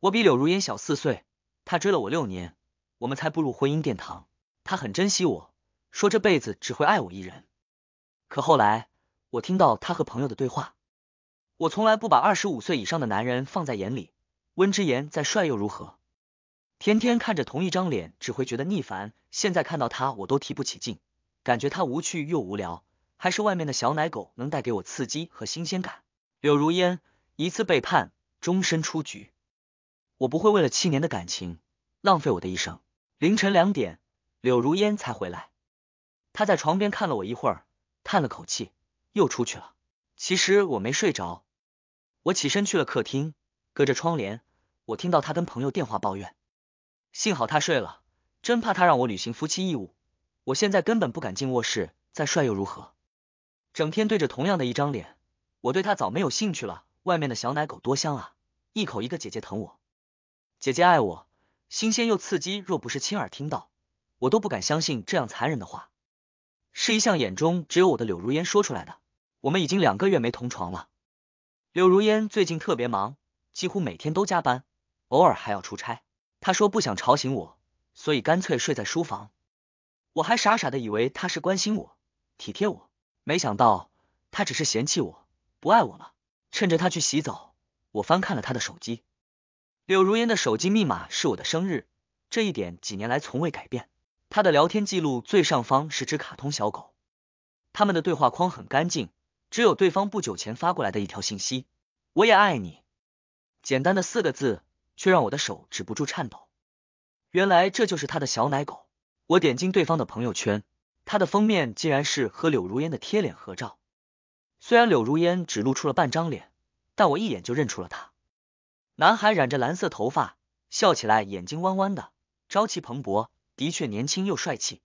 我比柳如烟小四岁，他追了我六年，我们才步入婚姻殿堂。他很珍惜我，说这辈子只会爱我一人。可后来，我听到他和朋友的对话。我从来不把二十五岁以上的男人放在眼里。温之言再帅又如何？天天看着同一张脸，只会觉得腻烦。现在看到他，我都提不起劲，感觉他无趣又无聊。还是外面的小奶狗能带给我刺激和新鲜感。柳如烟一次背叛，终身出局。我不会为了七年的感情浪费我的一生。凌晨两点，柳如烟才回来。她在床边看了我一会儿，叹了口气，又出去了。其实我没睡着，我起身去了客厅。隔着窗帘，我听到她跟朋友电话抱怨。幸好她睡了，真怕她让我履行夫妻义务。我现在根本不敢进卧室。再帅又如何？整天对着同样的一张脸，我对他早没有兴趣了。外面的小奶狗多香啊，一口一个姐姐疼我。姐姐爱我，新鲜又刺激。若不是亲耳听到，我都不敢相信这样残忍的话，是一向眼中只有我的柳如烟说出来的。我们已经两个月没同床了。柳如烟最近特别忙，几乎每天都加班，偶尔还要出差。她说不想吵醒我，所以干脆睡在书房。我还傻傻的以为她是关心我、体贴我，没想到她只是嫌弃我，不爱我了。趁着她去洗澡，我翻看了她的手机。柳如烟的手机密码是我的生日，这一点几年来从未改变。她的聊天记录最上方是只卡通小狗，他们的对话框很干净，只有对方不久前发过来的一条信息：“我也爱你。”简单的四个字，却让我的手止不住颤抖。原来这就是他的小奶狗。我点进对方的朋友圈，他的封面竟然是和柳如烟的贴脸合照。虽然柳如烟只露出了半张脸，但我一眼就认出了他。男孩染着蓝色头发，笑起来眼睛弯弯的，朝气蓬勃，的确年轻又帅气。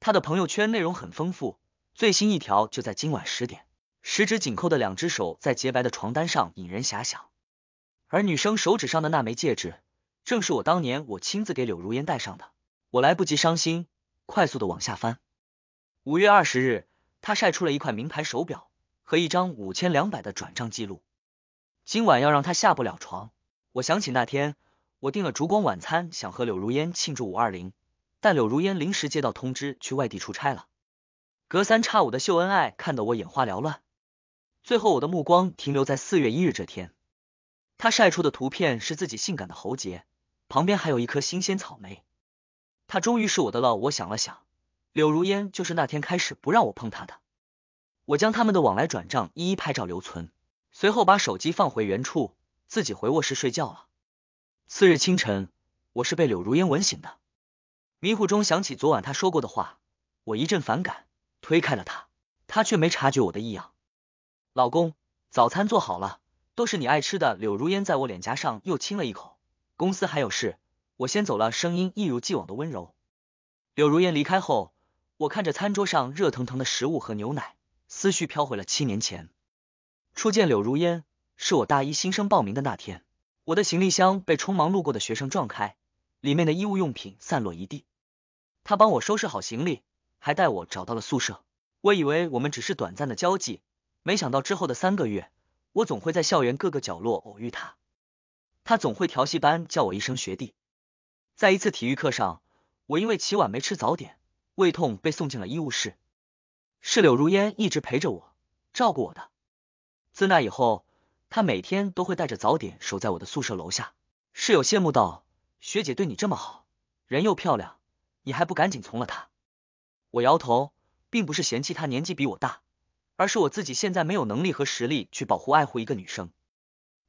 他的朋友圈内容很丰富，最新一条就在今晚十点，十指紧扣的两只手在洁白的床单上引人遐想。而女生手指上的那枚戒指，正是我当年我亲自给柳如烟戴上的。我来不及伤心，快速的往下翻。五月二十日，他晒出了一块名牌手表和一张五千两百的转账记录。今晚要让他下不了床。我想起那天我订了烛光晚餐，想和柳如烟庆祝五二零，但柳如烟临时接到通知去外地出差了。隔三差五的秀恩爱看得我眼花缭乱。最后我的目光停留在四月一日这天，他晒出的图片是自己性感的喉结，旁边还有一颗新鲜草莓。他终于是我的了。我想了想，柳如烟就是那天开始不让我碰她的。我将他们的往来转账一一拍照留存。随后把手机放回原处，自己回卧室睡觉了。次日清晨，我是被柳如烟吻醒的。迷糊中想起昨晚她说过的话，我一阵反感，推开了她。她却没察觉我的异样。老公，早餐做好了，都是你爱吃的。柳如烟在我脸颊上又亲了一口。公司还有事，我先走了，声音一如既往的温柔。柳如烟离开后，我看着餐桌上热腾腾的食物和牛奶，思绪飘回了七年前。初见柳如烟，是我大一新生报名的那天。我的行李箱被匆忙路过的学生撞开，里面的衣物用品散落一地。他帮我收拾好行李，还带我找到了宿舍。我以为我们只是短暂的交际，没想到之后的三个月，我总会在校园各个角落偶遇他。他总会调戏班叫我一声学弟。在一次体育课上，我因为起晚没吃早点，胃痛被送进了医务室。是柳如烟一直陪着我，照顾我的。自那以后，他每天都会带着早点守在我的宿舍楼下。室友羡慕道：“学姐对你这么好，人又漂亮，你还不赶紧从了她？”我摇头，并不是嫌弃她年纪比我大，而是我自己现在没有能力和实力去保护爱护一个女生。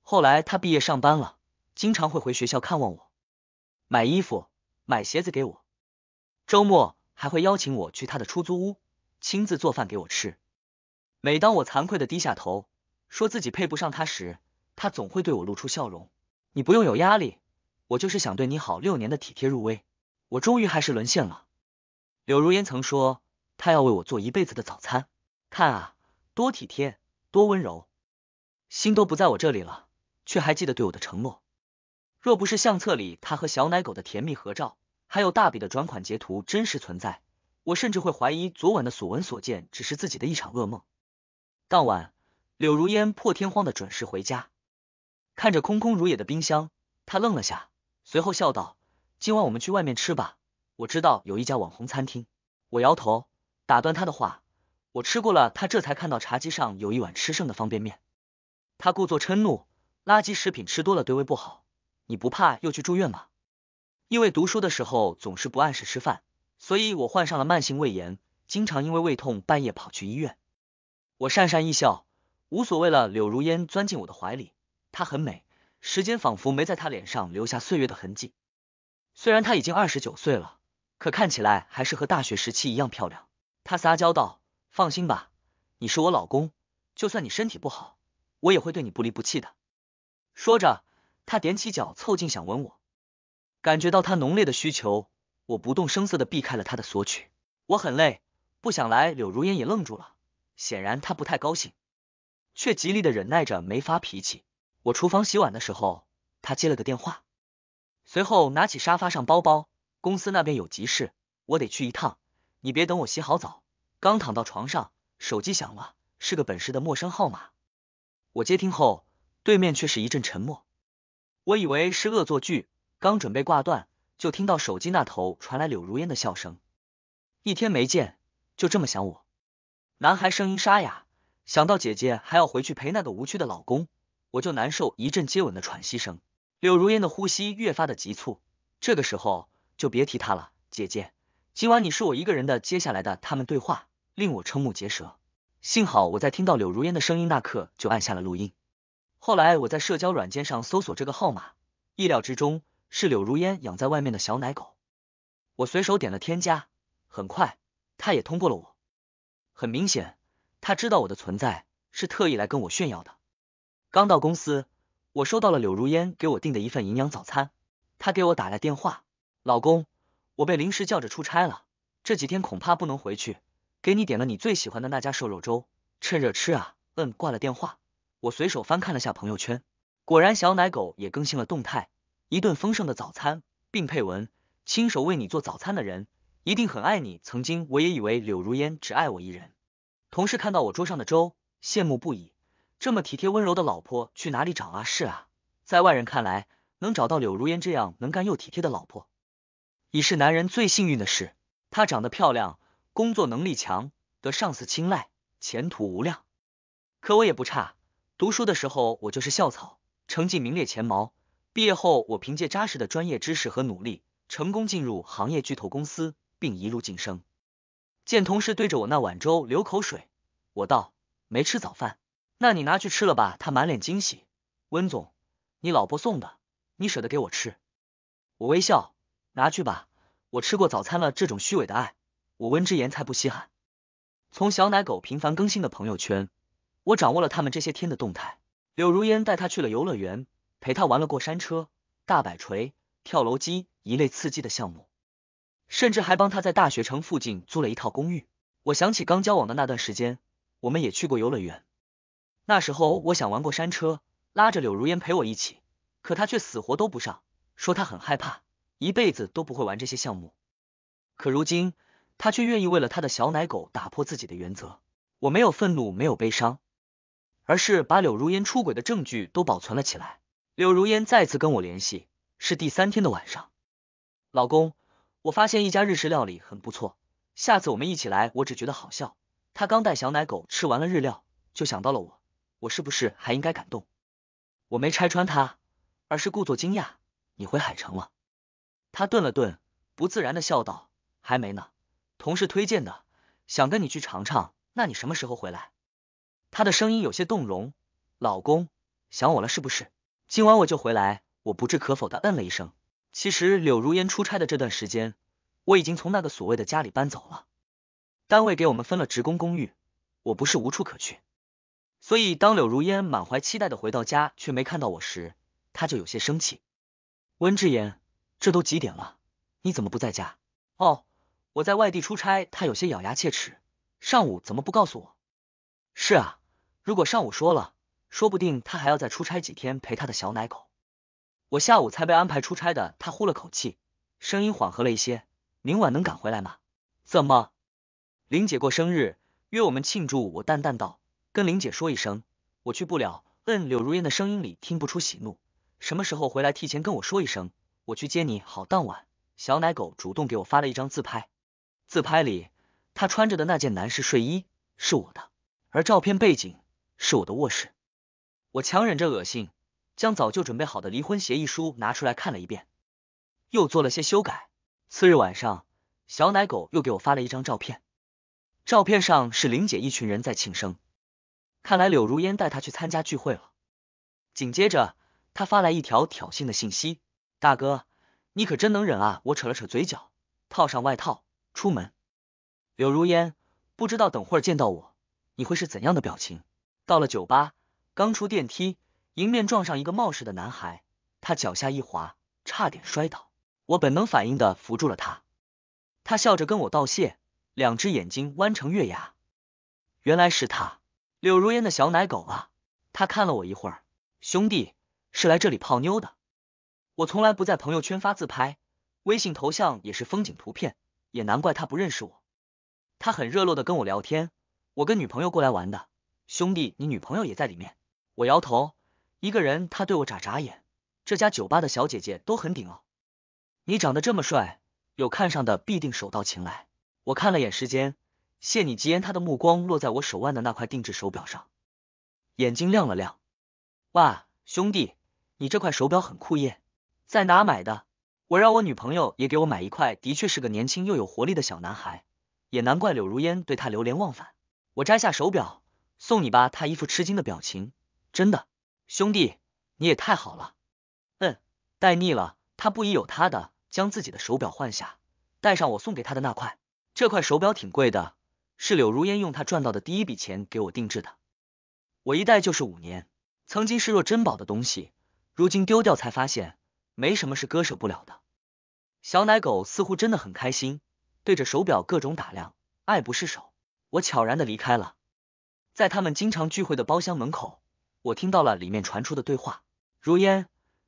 后来她毕业上班了，经常会回学校看望我，买衣服、买鞋子给我。周末还会邀请我去她的出租屋，亲自做饭给我吃。每当我惭愧的低下头。说自己配不上他时，他总会对我露出笑容。你不用有压力，我就是想对你好。六年的体贴入微，我终于还是沦陷了。柳如烟曾说，他要为我做一辈子的早餐，看啊，多体贴，多温柔，心都不在我这里了，却还记得对我的承诺。若不是相册里他和小奶狗的甜蜜合照，还有大笔的转款截图真实存在，我甚至会怀疑昨晚的所闻所见只是自己的一场噩梦。当晚。柳如烟破天荒的准时回家，看着空空如也的冰箱，她愣了下，随后笑道：“今晚我们去外面吃吧，我知道有一家网红餐厅。”我摇头打断他的话：“我吃过了。”他这才看到茶几上有一碗吃剩的方便面，他故作嗔怒：“垃圾食品吃多了对胃不好，你不怕又去住院吗？”因为读书的时候总是不按时吃饭，所以我患上了慢性胃炎，经常因为胃痛半夜跑去医院。我讪讪一笑。无所谓了，柳如烟钻进我的怀里，她很美，时间仿佛没在她脸上留下岁月的痕迹。虽然她已经二十九岁了，可看起来还是和大学时期一样漂亮。她撒娇道：“放心吧，你是我老公，就算你身体不好，我也会对你不离不弃的。”说着，她踮起脚凑近想吻我，感觉到她浓烈的需求，我不动声色的避开了她的索取。我很累，不想来。柳如烟也愣住了，显然她不太高兴。却极力的忍耐着没发脾气。我厨房洗碗的时候，他接了个电话，随后拿起沙发上包包。公司那边有急事，我得去一趟，你别等我洗好澡。刚躺到床上，手机响了，是个本市的陌生号码。我接听后，对面却是一阵沉默。我以为是恶作剧，刚准备挂断，就听到手机那头传来柳如烟的笑声。一天没见，就这么想我？男孩声音沙哑。想到姐姐还要回去陪那个无趣的老公，我就难受。一阵接吻的喘息声，柳如烟的呼吸越发的急促。这个时候就别提他了。姐姐，今晚你是我一个人的。接下来的他们对话令我瞠目结舌。幸好我在听到柳如烟的声音那刻就按下了录音。后来我在社交软件上搜索这个号码，意料之中是柳如烟养在外面的小奶狗。我随手点了添加，很快他也通过了我。很明显。他知道我的存在是特意来跟我炫耀的。刚到公司，我收到了柳如烟给我订的一份营养早餐。她给我打来电话，老公，我被临时叫着出差了，这几天恐怕不能回去，给你点了你最喜欢的那家瘦肉粥，趁热吃啊。嗯，挂了电话，我随手翻看了下朋友圈，果然小奶狗也更新了动态，一顿丰盛的早餐，并配文：亲手为你做早餐的人一定很爱你。曾经我也以为柳如烟只爱我一人。同事看到我桌上的粥，羡慕不已。这么体贴温柔的老婆去哪里找啊？是啊，在外人看来，能找到柳如烟这样能干又体贴的老婆，已是男人最幸运的事。她长得漂亮，工作能力强，得上司青睐，前途无量。可我也不差。读书的时候，我就是校草，成绩名列前茅。毕业后，我凭借扎实的专业知识和努力，成功进入行业巨头公司，并一路晋升。见同事对着我那碗粥流口水，我道：“没吃早饭，那你拿去吃了吧。”他满脸惊喜：“温总，你老婆送的，你舍得给我吃？”我微笑：“拿去吧，我吃过早餐了。”这种虚伪的爱，我温之言才不稀罕。从小奶狗频繁更新的朋友圈，我掌握了他们这些天的动态。柳如烟带他去了游乐园，陪他玩了过山车、大摆锤、跳楼机一类刺激的项目。甚至还帮他在大学城附近租了一套公寓。我想起刚交往的那段时间，我们也去过游乐园。那时候我想玩过山车，拉着柳如烟陪我一起，可他却死活都不上，说他很害怕，一辈子都不会玩这些项目。可如今，他却愿意为了他的小奶狗打破自己的原则。我没有愤怒，没有悲伤，而是把柳如烟出轨的证据都保存了起来。柳如烟再次跟我联系，是第三天的晚上，老公。我发现一家日式料理很不错，下次我们一起来。我只觉得好笑，他刚带小奶狗吃完了日料，就想到了我，我是不是还应该感动？我没拆穿他，而是故作惊讶。你回海城了？他顿了顿，不自然的笑道：“还没呢，同事推荐的，想跟你去尝尝。”那你什么时候回来？他的声音有些动容：“老公想我了是不是？今晚我就回来。”我不置可否的嗯了一声。其实柳如烟出差的这段时间，我已经从那个所谓的家里搬走了。单位给我们分了职工公寓，我不是无处可去。所以当柳如烟满怀期待的回到家，却没看到我时，她就有些生气。温之言，这都几点了，你怎么不在家？哦，我在外地出差。他有些咬牙切齿。上午怎么不告诉我？是啊，如果上午说了，说不定他还要再出差几天陪他的小奶狗。我下午才被安排出差的，他呼了口气，声音缓和了一些。明晚能赶回来吗？怎么？林姐过生日，约我们庆祝。我淡淡道，跟林姐说一声，我去不了。嗯，柳如烟的声音里听不出喜怒。什么时候回来，提前跟我说一声，我去接你。好，当晚，小奶狗主动给我发了一张自拍。自拍里，他穿着的那件男士睡衣是我的，而照片背景是我的卧室。我强忍着恶心。将早就准备好的离婚协议书拿出来看了一遍，又做了些修改。次日晚上，小奶狗又给我发了一张照片，照片上是玲姐一群人在庆生，看来柳如烟带她去参加聚会了。紧接着，他发来一条挑衅的信息：“大哥，你可真能忍啊！”我扯了扯嘴角，套上外套出门。柳如烟，不知道等会儿见到我，你会是怎样的表情？到了酒吧，刚出电梯。迎面撞上一个冒失的男孩，他脚下一滑，差点摔倒。我本能反应的扶住了他，他笑着跟我道谢，两只眼睛弯成月牙。原来是他，柳如烟的小奶狗啊！他看了我一会儿，兄弟，是来这里泡妞的。我从来不在朋友圈发自拍，微信头像也是风景图片，也难怪他不认识我。他很热络的跟我聊天，我跟女朋友过来玩的，兄弟，你女朋友也在里面。我摇头。一个人，他对我眨眨眼。这家酒吧的小姐姐都很顶哦。你长得这么帅，有看上的必定手到擒来。我看了眼时间，谢你吉言。他的目光落在我手腕的那块定制手表上，眼睛亮了亮。哇，兄弟，你这块手表很酷耶，在哪买的？我让我女朋友也给我买一块。的确是个年轻又有活力的小男孩，也难怪柳如烟对他流连忘返。我摘下手表送你吧，他一副吃惊的表情，真的。兄弟，你也太好了。嗯，戴腻了，他不疑有他，的将自己的手表换下，戴上我送给他的那块。这块手表挺贵的，是柳如烟用他赚到的第一笔钱给我定制的。我一戴就是五年，曾经视若珍宝的东西，如今丢掉才发现，没什么是割舍不了的。小奶狗似乎真的很开心，对着手表各种打量，爱不释手。我悄然的离开了，在他们经常聚会的包厢门口。我听到了里面传出的对话，如烟，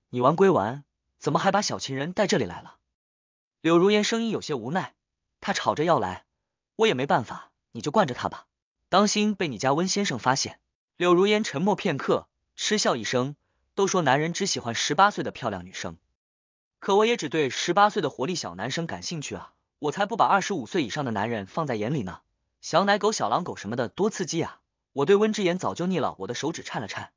你玩归玩，怎么还把小情人带这里来了？柳如烟声音有些无奈，她吵着要来，我也没办法，你就惯着她吧，当心被你家温先生发现。柳如烟沉默片刻，嗤笑一声，都说男人只喜欢十八岁的漂亮女生，可我也只对十八岁的活力小男生感兴趣啊，我才不把二十五岁以上的男人放在眼里呢，小奶狗、小狼狗什么的，多刺激啊！我对温之言早就腻了，我的手指颤了颤。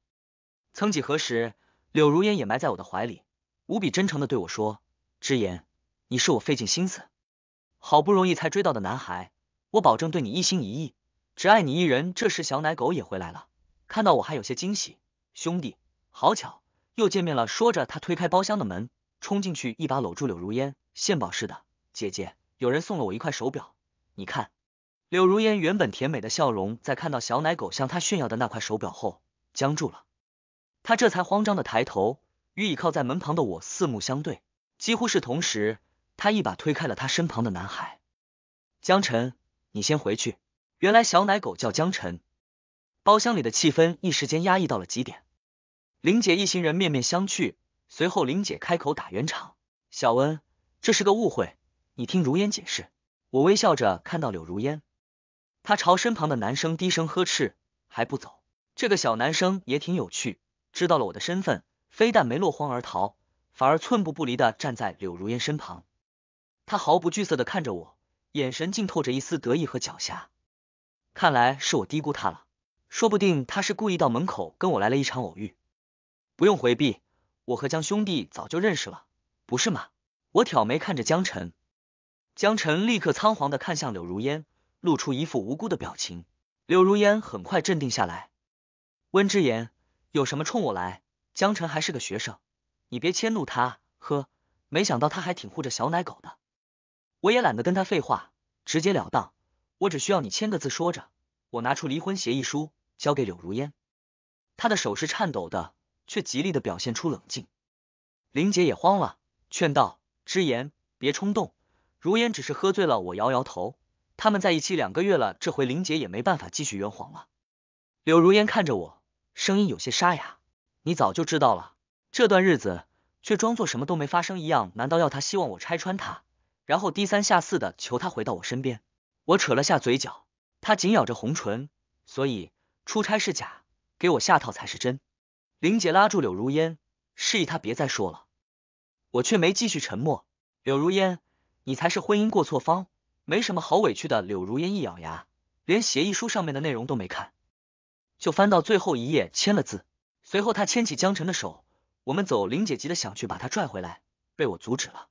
曾几何时，柳如烟也埋在我的怀里，无比真诚的对我说：“之言，你是我费尽心思，好不容易才追到的男孩，我保证对你一心一意，只爱你一人。”这时，小奶狗也回来了，看到我还有些惊喜。兄弟，好巧，又见面了。说着，他推开包厢的门，冲进去，一把搂住柳如烟，献宝似的：“姐姐，有人送了我一块手表，你看。”柳如烟原本甜美的笑容，在看到小奶狗向他炫耀的那块手表后僵住了。她这才慌张的抬头，与倚靠在门旁的我四目相对。几乎是同时，她一把推开了她身旁的男孩：“江晨，你先回去。”原来小奶狗叫江晨。包厢里的气氛一时间压抑到了极点。林姐一行人面面相觑，随后林姐开口打圆场：“小温，这是个误会，你听如烟解释。”我微笑着看到柳如烟。他朝身旁的男生低声呵斥：“还不走！”这个小男生也挺有趣，知道了我的身份，非但没落荒而逃，反而寸步不离的站在柳如烟身旁。他毫不惧色的看着我，眼神竟透着一丝得意和狡黠。看来是我低估他了，说不定他是故意到门口跟我来了一场偶遇。不用回避，我和江兄弟早就认识了，不是吗？我挑眉看着江晨，江晨立刻仓皇的看向柳如烟。露出一副无辜的表情，柳如烟很快镇定下来。温之言，有什么冲我来？江晨还是个学生，你别迁怒他。呵，没想到他还挺护着小奶狗的。我也懒得跟他废话，直截了当，我只需要你签个字。说着，我拿出离婚协议书，交给柳如烟。他的手是颤抖的，却极力的表现出冷静。林姐也慌了，劝道：“之言，别冲动。”如烟只是喝醉了。我摇摇头。他们在一起两个月了，这回林姐也没办法继续圆谎了。柳如烟看着我，声音有些沙哑：“你早就知道了，这段日子却装作什么都没发生一样，难道要他希望我拆穿他，然后低三下四的求他回到我身边？”我扯了下嘴角，他紧咬着红唇。所以出差是假，给我下套才是真。林姐拉住柳如烟，示意她别再说了，我却没继续沉默。柳如烟，你才是婚姻过错方。没什么好委屈的，柳如烟一咬牙，连协议书上面的内容都没看，就翻到最后一页签了字。随后，他牵起江晨的手，我们走。林姐急得想去把他拽回来，被我阻止了。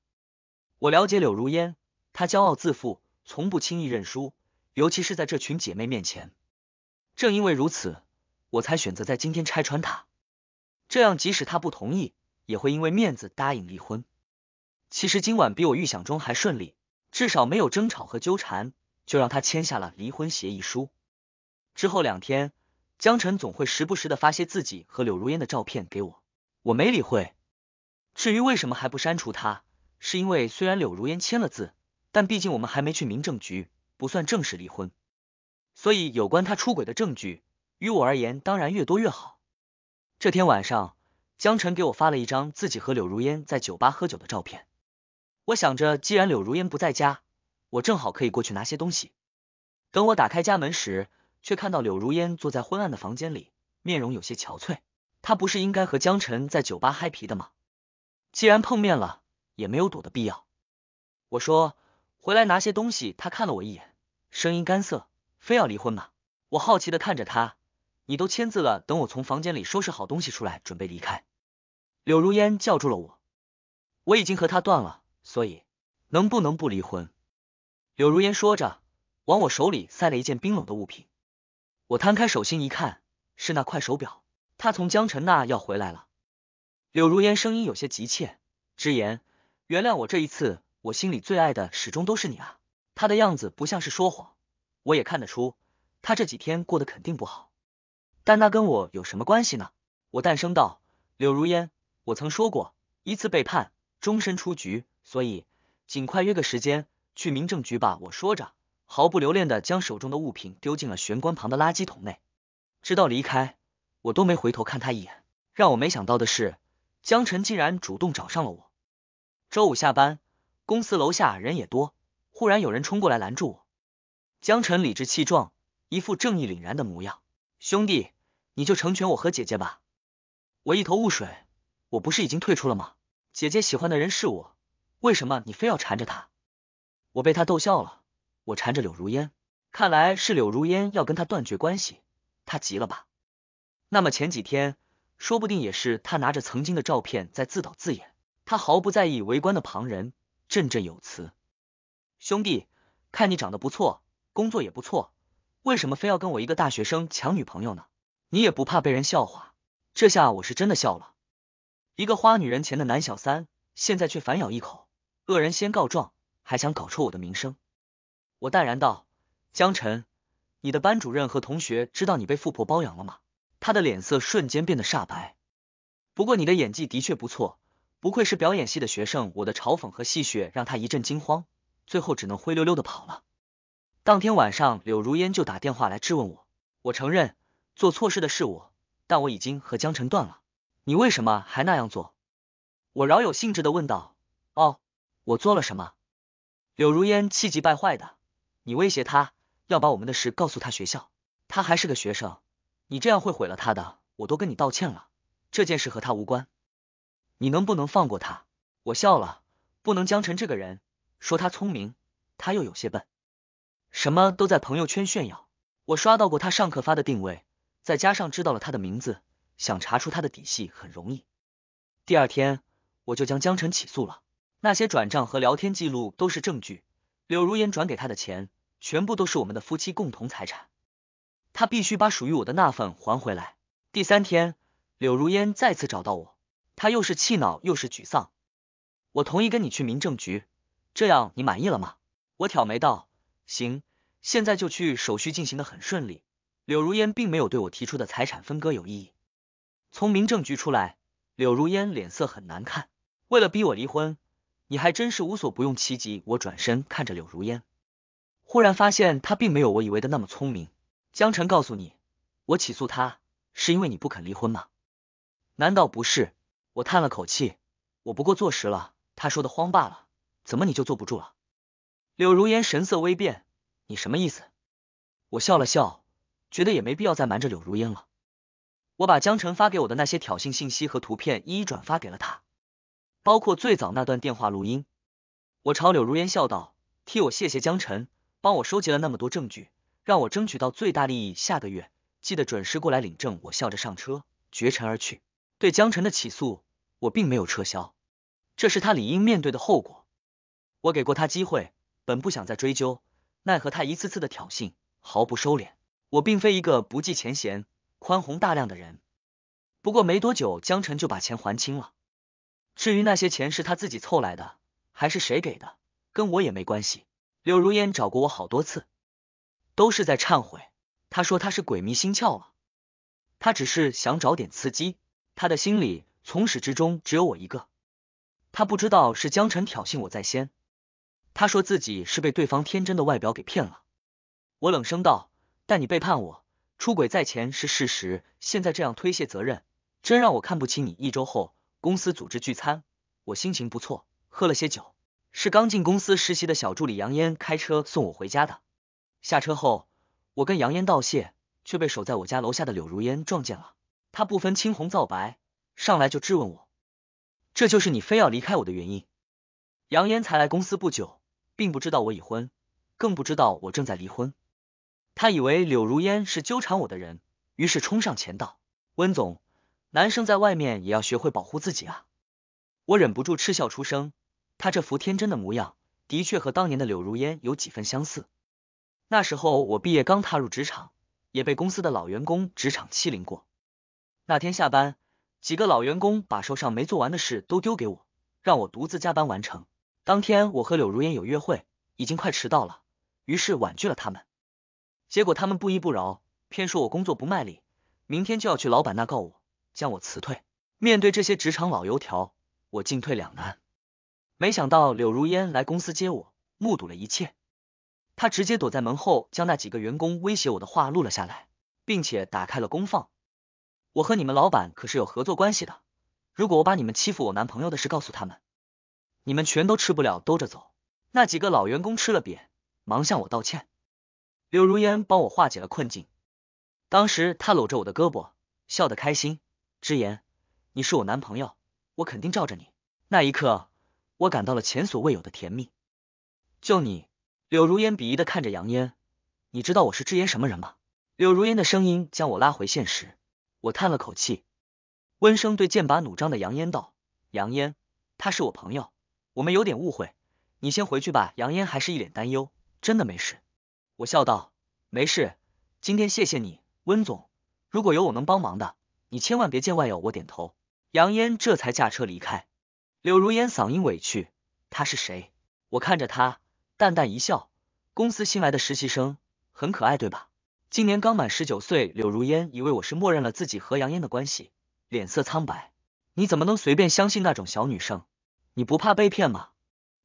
我了解柳如烟，她骄傲自负，从不轻易认输，尤其是在这群姐妹面前。正因为如此，我才选择在今天拆穿她。这样，即使她不同意，也会因为面子答应离婚。其实今晚比我预想中还顺利。至少没有争吵和纠缠，就让他签下了离婚协议书。之后两天，江晨总会时不时的发些自己和柳如烟的照片给我，我没理会。至于为什么还不删除他，是因为虽然柳如烟签了字，但毕竟我们还没去民政局，不算正式离婚。所以有关他出轨的证据，于我而言当然越多越好。这天晚上，江晨给我发了一张自己和柳如烟在酒吧喝酒的照片。我想着，既然柳如烟不在家，我正好可以过去拿些东西。等我打开家门时，却看到柳如烟坐在昏暗的房间里，面容有些憔悴。她不是应该和江晨在酒吧嗨皮的吗？既然碰面了，也没有躲的必要。我说回来拿些东西，她看了我一眼，声音干涩，非要离婚吗？我好奇的看着她，你都签字了。等我从房间里收拾好东西出来，准备离开，柳如烟叫住了我，我已经和他断了。所以，能不能不离婚？柳如烟说着，往我手里塞了一件冰冷的物品。我摊开手心一看，是那块手表。他从江晨那要回来了。柳如烟声音有些急切，直言：“原谅我这一次，我心里最爱的始终都是你啊！”他的样子不像是说谎，我也看得出，他这几天过得肯定不好。但那跟我有什么关系呢？我淡声道：“柳如烟，我曾说过，一次背叛，终身出局。”所以，尽快约个时间去民政局吧。我说着，毫不留恋的将手中的物品丢进了玄关旁的垃圾桶内。直到离开，我都没回头看他一眼。让我没想到的是，江晨竟然主动找上了我。周五下班，公司楼下人也多，忽然有人冲过来拦住我。江晨理直气壮，一副正义凛然的模样。兄弟，你就成全我和姐姐吧。我一头雾水，我不是已经退出了吗？姐姐喜欢的人是我。为什么你非要缠着他？我被他逗笑了。我缠着柳如烟，看来是柳如烟要跟他断绝关系，他急了吧？那么前几天，说不定也是他拿着曾经的照片在自导自演。他毫不在意围观的旁人，振振有词：“兄弟，看你长得不错，工作也不错，为什么非要跟我一个大学生抢女朋友呢？你也不怕被人笑话？”这下我是真的笑了。一个花女人钱的男小三，现在却反咬一口。恶人先告状，还想搞臭我的名声？我淡然道：“江晨，你的班主任和同学知道你被富婆包养了吗？”他的脸色瞬间变得煞白。不过你的演技的确不错，不愧是表演系的学生。我的嘲讽和戏谑让他一阵惊慌，最后只能灰溜溜的跑了。当天晚上，柳如烟就打电话来质问我。我承认做错事的是我，但我已经和江晨断了，你为什么还那样做？我饶有兴致的问道。我做了什么？柳如烟气急败坏的，你威胁他要把我们的事告诉他学校，他还是个学生，你这样会毁了他的。我都跟你道歉了，这件事和他无关，你能不能放过他？我笑了，不能。江晨这个人，说他聪明，他又有些笨，什么都在朋友圈炫耀。我刷到过他上课发的定位，再加上知道了他的名字，想查出他的底细很容易。第二天我就将江晨起诉了。那些转账和聊天记录都是证据。柳如烟转给他的钱，全部都是我们的夫妻共同财产。他必须把属于我的那份还回来。第三天，柳如烟再次找到我，他又是气恼又是沮丧。我同意跟你去民政局，这样你满意了吗？我挑眉道：“行，现在就去。”手续进行的很顺利，柳如烟并没有对我提出的财产分割有异议。从民政局出来，柳如烟脸色很难看。为了逼我离婚。你还真是无所不用其极。我转身看着柳如烟，忽然发现她并没有我以为的那么聪明。江晨，告诉你，我起诉他是因为你不肯离婚吗？难道不是？我叹了口气，我不过坐实了他说的慌罢了。怎么你就坐不住了？柳如烟神色微变，你什么意思？我笑了笑，觉得也没必要再瞒着柳如烟了。我把江晨发给我的那些挑衅信息和图片一一转发给了他。包括最早那段电话录音，我朝柳如烟笑道：“替我谢谢江晨，帮我收集了那么多证据，让我争取到最大利益。下个月记得准时过来领证。”我笑着上车，绝尘而去。对江晨的起诉，我并没有撤销，这是他理应面对的后果。我给过他机会，本不想再追究，奈何他一次次的挑衅毫不收敛。我并非一个不计前嫌、宽宏大量的人。不过没多久，江晨就把钱还清了。至于那些钱是他自己凑来的，还是谁给的，跟我也没关系。柳如烟找过我好多次，都是在忏悔。他说他是鬼迷心窍了，他只是想找点刺激。他的心里从始至终只有我一个。他不知道是江晨挑衅我在先。他说自己是被对方天真的外表给骗了。我冷声道：“但你背叛我，出轨在前是事实，现在这样推卸责任，真让我看不起你。”一周后。公司组织聚餐，我心情不错，喝了些酒。是刚进公司实习的小助理杨烟开车送我回家的。下车后，我跟杨烟道谢，却被守在我家楼下的柳如烟撞见了。她不分青红皂白，上来就质问我，这就是你非要离开我的原因。杨烟才来公司不久，并不知道我已婚，更不知道我正在离婚。他以为柳如烟是纠缠我的人，于是冲上前道：“温总。”男生在外面也要学会保护自己啊！我忍不住嗤笑出声。他这副天真的模样，的确和当年的柳如烟有几分相似。那时候我毕业刚踏入职场，也被公司的老员工职场欺凌过。那天下班，几个老员工把手上没做完的事都丢给我，让我独自加班完成。当天我和柳如烟有约会，已经快迟到了，于是婉拒了他们。结果他们不依不饶，偏说我工作不卖力，明天就要去老板那告我。将我辞退，面对这些职场老油条，我进退两难。没想到柳如烟来公司接我，目睹了一切，他直接躲在门后，将那几个员工威胁我的话录了下来，并且打开了公放。我和你们老板可是有合作关系的，如果我把你们欺负我男朋友的事告诉他们，你们全都吃不了兜着走。那几个老员工吃了瘪，忙向我道歉。柳如烟帮我化解了困境，当时她搂着我的胳膊，笑得开心。之言，你是我男朋友，我肯定罩着你。那一刻，我感到了前所未有的甜蜜。就你，柳如烟鄙夷的看着杨烟，你知道我是智言什么人吗？柳如烟的声音将我拉回现实，我叹了口气，温声对剑拔弩张的杨烟道：“杨烟，他是我朋友，我们有点误会，你先回去吧。”杨烟还是一脸担忧：“真的没事。”我笑道：“没事，今天谢谢你，温总，如果有我能帮忙的。”你千万别见外哟！我点头，杨烟这才驾车离开。柳如烟嗓音委屈：“他是谁？”我看着他，淡淡一笑：“公司新来的实习生，很可爱，对吧？”今年刚满十九岁。柳如烟以为我是默认了自己和杨烟的关系，脸色苍白。你怎么能随便相信那种小女生？你不怕被骗吗？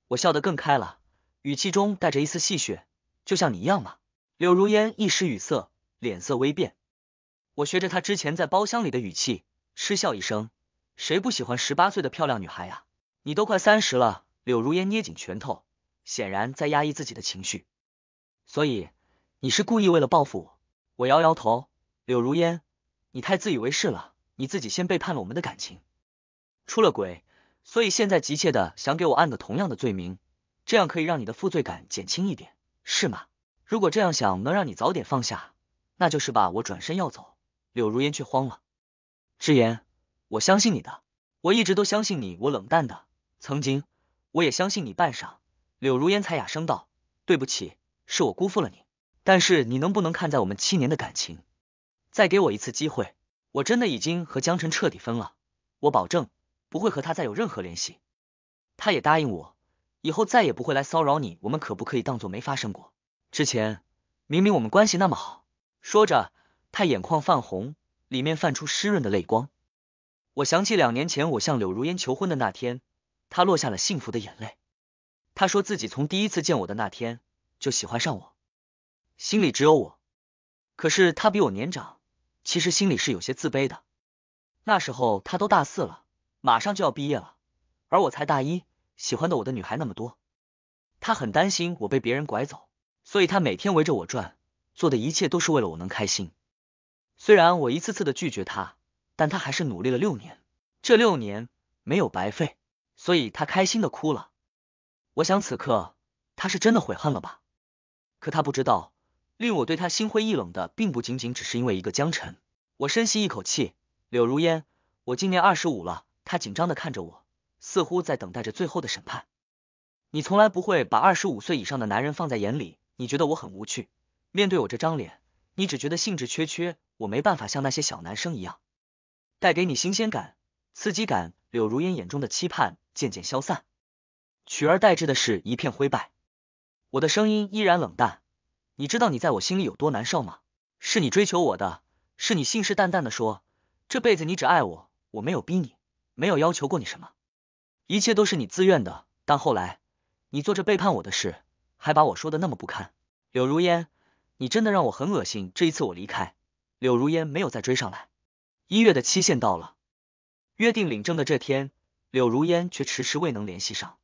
我笑得更开了，语气中带着一丝戏谑：“就像你一样嘛。”柳如烟一时语塞，脸色微变。我学着他之前在包厢里的语气，嗤笑一声：“谁不喜欢十八岁的漂亮女孩呀？你都快三十了。”柳如烟捏紧拳头，显然在压抑自己的情绪。所以你是故意为了报复我？我摇摇头。柳如烟，你太自以为是了，你自己先背叛了我们的感情，出了轨。所以现在急切的想给我按个同样的罪名，这样可以让你的负罪感减轻一点，是吗？如果这样想能让你早点放下，那就是吧。我转身要走。柳如烟却慌了，智言，我相信你的，我一直都相信你。我冷淡的，曾经我也相信你半晌。柳如烟才哑声道：“对不起，是我辜负了你。但是你能不能看在我们七年的感情，再给我一次机会？我真的已经和江晨彻底分了，我保证不会和他再有任何联系。他也答应我，以后再也不会来骚扰你。我们可不可以当做没发生过？之前明明我们关系那么好。”说着。他眼眶泛红，里面泛出湿润的泪光。我想起两年前我向柳如烟求婚的那天，她落下了幸福的眼泪。她说自己从第一次见我的那天就喜欢上我，心里只有我。可是她比我年长，其实心里是有些自卑的。那时候她都大四了，马上就要毕业了，而我才大一，喜欢的我的女孩那么多，她很担心我被别人拐走，所以她每天围着我转，做的一切都是为了我能开心。虽然我一次次的拒绝他，但他还是努力了六年，这六年没有白费，所以他开心的哭了。我想此刻他是真的悔恨了吧？可他不知道，令我对他心灰意冷的，并不仅仅只是因为一个江晨。我深吸一口气，柳如烟，我今年二十五了。他紧张的看着我，似乎在等待着最后的审判。你从来不会把二十五岁以上的男人放在眼里，你觉得我很无趣？面对我这张脸。你只觉得兴致缺缺，我没办法像那些小男生一样带给你新鲜感、刺激感。柳如烟眼中的期盼渐渐消散，取而代之的是一片灰败。我的声音依然冷淡。你知道你在我心里有多难受吗？是你追求我的，是你信誓旦旦的说这辈子你只爱我，我没有逼你，没有要求过你什么，一切都是你自愿的。但后来你做着背叛我的事，还把我说的那么不堪。柳如烟。你真的让我很恶心。这一次我离开，柳如烟没有再追上来。一月的期限到了，约定领证的这天，柳如烟却迟迟未能联系上。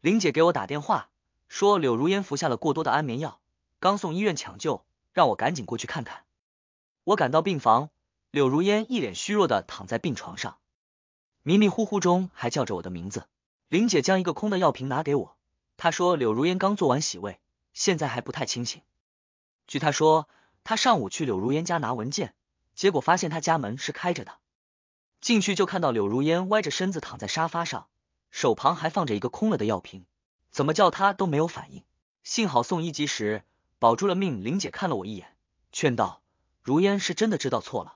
玲姐给我打电话说，柳如烟服下了过多的安眠药，刚送医院抢救，让我赶紧过去看看。我赶到病房，柳如烟一脸虚弱的躺在病床上，迷迷糊糊中还叫着我的名字。玲姐将一个空的药瓶拿给我，她说柳如烟刚做完洗胃，现在还不太清醒。据他说，他上午去柳如烟家拿文件，结果发现他家门是开着的，进去就看到柳如烟歪着身子躺在沙发上，手旁还放着一个空了的药瓶，怎么叫他都没有反应。幸好送医及时，保住了命。玲姐看了我一眼，劝道：“如烟是真的知道错了，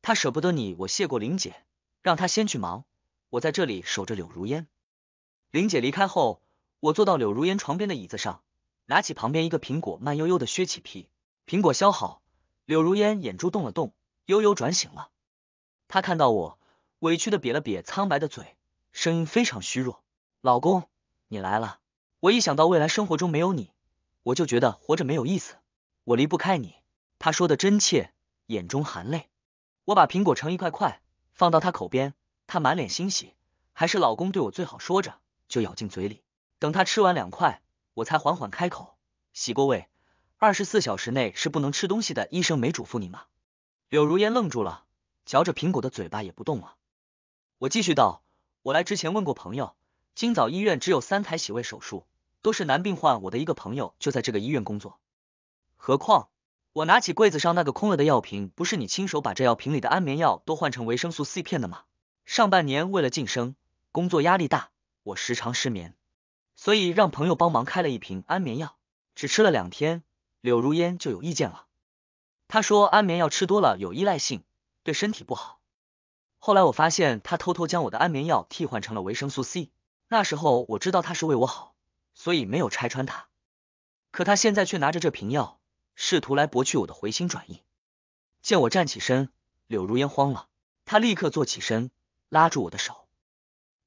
她舍不得你。”我谢过玲姐，让她先去忙，我在这里守着柳如烟。玲姐离开后，我坐到柳如烟床边的椅子上。拿起旁边一个苹果，慢悠悠的削起皮。苹果削好，柳如烟眼珠动了动，悠悠转醒了。她看到我，委屈的瘪了瘪苍白的嘴，声音非常虚弱：“老公，你来了。我一想到未来生活中没有你，我就觉得活着没有意思，我离不开你。”她说的真切，眼中含泪。我把苹果成一块块放到他口边，他满脸欣喜，还是老公对我最好，说着就咬进嘴里。等他吃完两块。我才缓缓开口，洗过胃，二十四小时内是不能吃东西的，医生没嘱咐你吗？柳如烟愣住了，嚼着苹果的嘴巴也不动了。我继续道，我来之前问过朋友，今早医院只有三台洗胃手术，都是男病患。我的一个朋友就在这个医院工作。何况，我拿起柜子上那个空了的药瓶，不是你亲手把这药瓶里的安眠药都换成维生素 C 片的吗？上半年为了晋升，工作压力大，我时常失眠。所以让朋友帮忙开了一瓶安眠药，只吃了两天，柳如烟就有意见了。她说安眠药吃多了有依赖性，对身体不好。后来我发现她偷偷将我的安眠药替换成了维生素 C。那时候我知道她是为我好，所以没有拆穿她。可他现在却拿着这瓶药，试图来博取我的回心转意。见我站起身，柳如烟慌了，她立刻坐起身，拉住我的手：“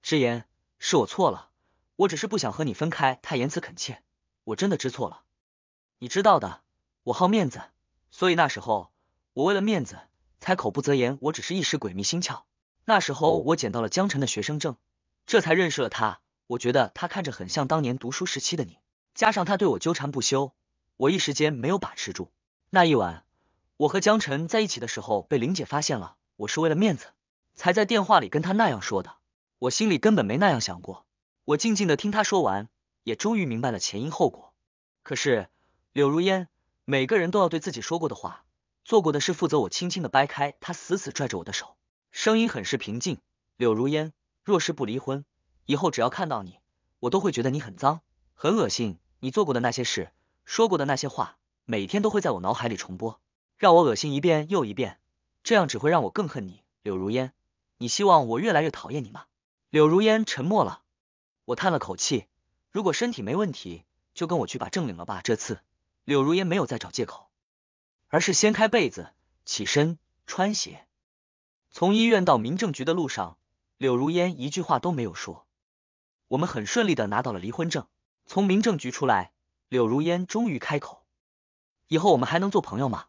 之言，是我错了。”我只是不想和你分开，他言辞恳切，我真的知错了，你知道的，我好面子，所以那时候我为了面子才口不择言，我只是一时鬼迷心窍。那时候我捡到了江晨的学生证，这才认识了他，我觉得他看着很像当年读书时期的你，加上他对我纠缠不休，我一时间没有把持住。那一晚，我和江晨在一起的时候被玲姐发现了，我是为了面子才在电话里跟他那样说的，我心里根本没那样想过。我静静的听他说完，也终于明白了前因后果。可是柳如烟，每个人都要对自己说过的话、做过的事负责。我轻轻的掰开他，死死拽着我的手，声音很是平静。柳如烟，若是不离婚，以后只要看到你，我都会觉得你很脏、很恶心。你做过的那些事、说过的那些话，每天都会在我脑海里重播，让我恶心一遍又一遍。这样只会让我更恨你，柳如烟。你希望我越来越讨厌你吗？柳如烟沉默了。我叹了口气，如果身体没问题，就跟我去把证领了吧。这次柳如烟没有再找借口，而是掀开被子，起身穿鞋。从医院到民政局的路上，柳如烟一句话都没有说。我们很顺利的拿到了离婚证。从民政局出来，柳如烟终于开口：“以后我们还能做朋友吗？”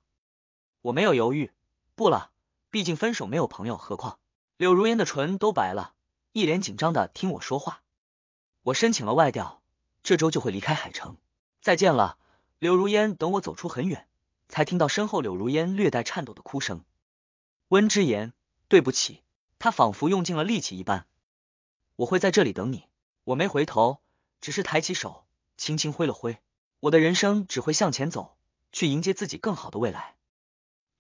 我没有犹豫：“不了，毕竟分手没有朋友。”何况柳如烟的唇都白了，一脸紧张的听我说话。我申请了外调，这周就会离开海城。再见了，柳如烟。等我走出很远，才听到身后柳如烟略带颤抖的哭声。温之言，对不起。他仿佛用尽了力气一般。我会在这里等你。我没回头，只是抬起手，轻轻挥了挥。我的人生只会向前走，去迎接自己更好的未来。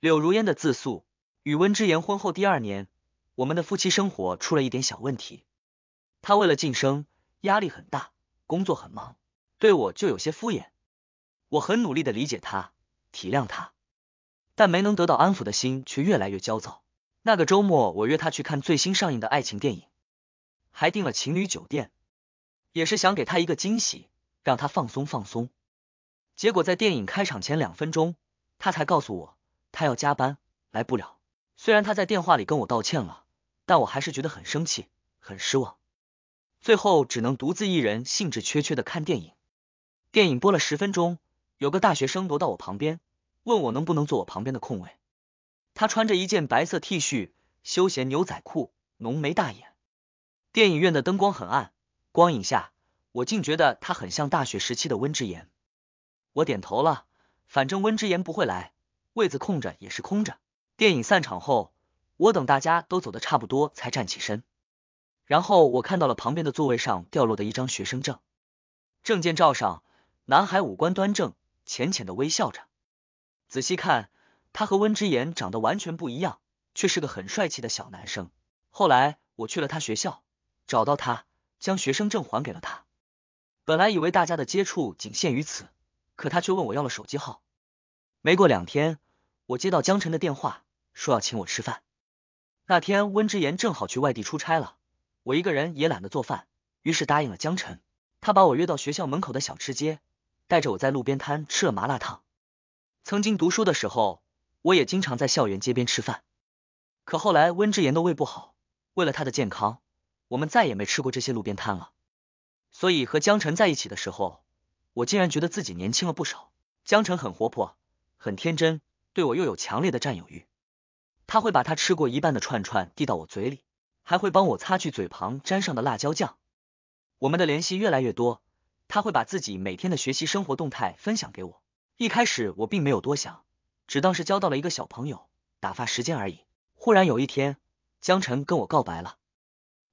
柳如烟的自诉与温之言婚后第二年，我们的夫妻生活出了一点小问题。他为了晋升。压力很大，工作很忙，对我就有些敷衍。我很努力的理解他，体谅他，但没能得到安抚的心却越来越焦躁。那个周末，我约他去看最新上映的爱情电影，还订了情侣酒店，也是想给他一个惊喜，让他放松放松。结果在电影开场前两分钟，他才告诉我他要加班来不了。虽然他在电话里跟我道歉了，但我还是觉得很生气，很失望。最后只能独自一人，兴致缺缺的看电影。电影播了十分钟，有个大学生挪到我旁边，问我能不能坐我旁边的空位。他穿着一件白色 T 恤，休闲牛仔裤，浓眉大眼。电影院的灯光很暗，光影下，我竟觉得他很像大学时期的温之言。我点头了，反正温之言不会来，位子空着也是空着。电影散场后，我等大家都走的差不多，才站起身。然后我看到了旁边的座位上掉落的一张学生证，证件照上，男孩五官端正，浅浅的微笑着。仔细看，他和温之言长得完全不一样，却是个很帅气的小男生。后来我去了他学校，找到他，将学生证还给了他。本来以为大家的接触仅限于此，可他却问我要了手机号。没过两天，我接到江晨的电话，说要请我吃饭。那天温之言正好去外地出差了。我一个人也懒得做饭，于是答应了江晨。他把我约到学校门口的小吃街，带着我在路边摊吃了麻辣烫。曾经读书的时候，我也经常在校园街边吃饭。可后来温之言的胃不好，为了他的健康，我们再也没吃过这些路边摊了。所以和江晨在一起的时候，我竟然觉得自己年轻了不少。江晨很活泼，很天真，对我又有强烈的占有欲。他会把他吃过一半的串串递到我嘴里。还会帮我擦去嘴旁沾上的辣椒酱。我们的联系越来越多，他会把自己每天的学习生活动态分享给我。一开始我并没有多想，只当是交到了一个小朋友，打发时间而已。忽然有一天，江晨跟我告白了，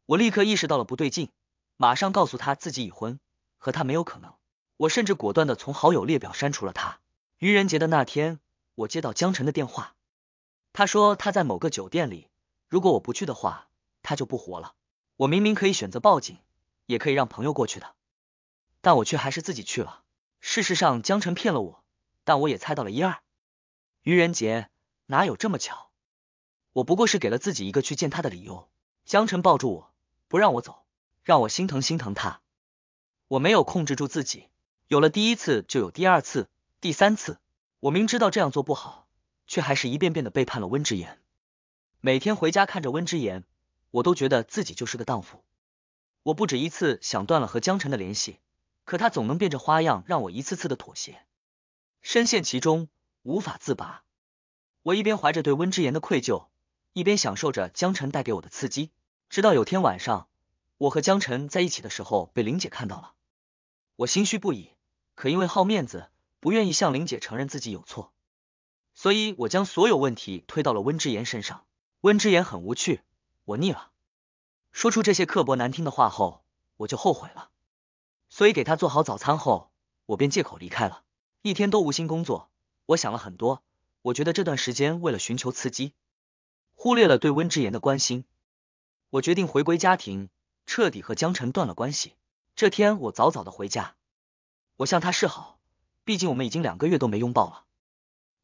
我立刻意识到了不对劲，马上告诉他自己已婚，和他没有可能。我甚至果断的从好友列表删除了他。愚人节的那天，我接到江晨的电话，他说他在某个酒店里，如果我不去的话。他就不活了。我明明可以选择报警，也可以让朋友过去的，但我却还是自己去了。事实上，江晨骗了我，但我也猜到了一二。愚人节哪有这么巧？我不过是给了自己一个去见他的理由。江晨抱住我，不让我走，让我心疼心疼他。我没有控制住自己，有了第一次，就有第二次、第三次。我明知道这样做不好，却还是一遍遍的背叛了温之言。每天回家看着温之言。我都觉得自己就是个荡妇，我不止一次想断了和江晨的联系，可他总能变着花样让我一次次的妥协，深陷其中无法自拔。我一边怀着对温之言的愧疚，一边享受着江晨带给我的刺激。直到有天晚上，我和江晨在一起的时候被玲姐看到了，我心虚不已，可因为好面子，不愿意向玲姐承认自己有错，所以我将所有问题推到了温之言身上。温之言很无趣。我腻了，说出这些刻薄难听的话后，我就后悔了。所以给他做好早餐后，我便借口离开了。一天都无心工作，我想了很多。我觉得这段时间为了寻求刺激，忽略了对温之言的关心。我决定回归家庭，彻底和江晨断了关系。这天我早早的回家，我向他示好，毕竟我们已经两个月都没拥抱了。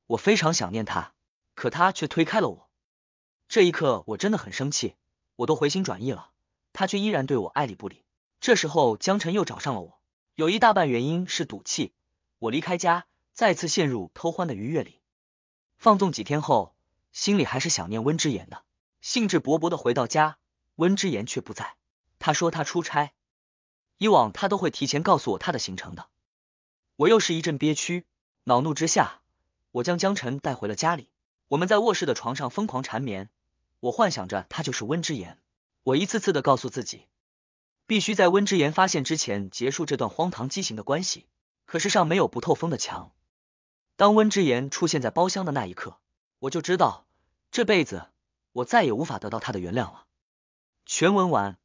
我非常想念他，可他却推开了我。这一刻，我真的很生气，我都回心转意了，他却依然对我爱理不理。这时候，江晨又找上了我，有一大半原因是赌气。我离开家，再次陷入偷欢的愉悦里，放纵几天后，心里还是想念温之言的。兴致勃勃的回到家，温之言却不在，他说他出差，以往他都会提前告诉我他的行程的。我又是一阵憋屈，恼怒之下，我将江晨带回了家里，我们在卧室的床上疯狂缠绵。我幻想着他就是温之言，我一次次的告诉自己，必须在温之言发现之前结束这段荒唐畸形的关系。可世上没有不透风的墙，当温之言出现在包厢的那一刻，我就知道这辈子我再也无法得到他的原谅了。全文完。